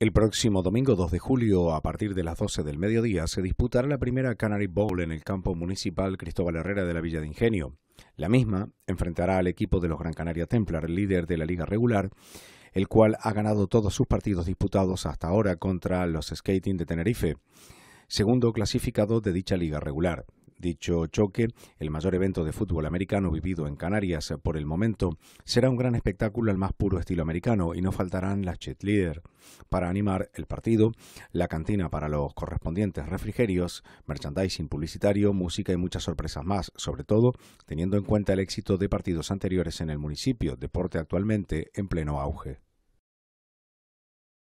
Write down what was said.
El próximo domingo 2 de julio, a partir de las 12 del mediodía, se disputará la primera Canary Bowl en el campo municipal Cristóbal Herrera de la Villa de Ingenio. La misma enfrentará al equipo de los Gran Canaria Templar, líder de la liga regular, el cual ha ganado todos sus partidos disputados hasta ahora contra los Skating de Tenerife, segundo clasificado de dicha liga regular. Dicho choque, el mayor evento de fútbol americano vivido en Canarias por el momento, será un gran espectáculo al más puro estilo americano y no faltarán las cheerleader para animar el partido, la cantina para los correspondientes refrigerios, merchandising publicitario, música y muchas sorpresas más, sobre todo teniendo en cuenta el éxito de partidos anteriores en el municipio, deporte actualmente en pleno auge.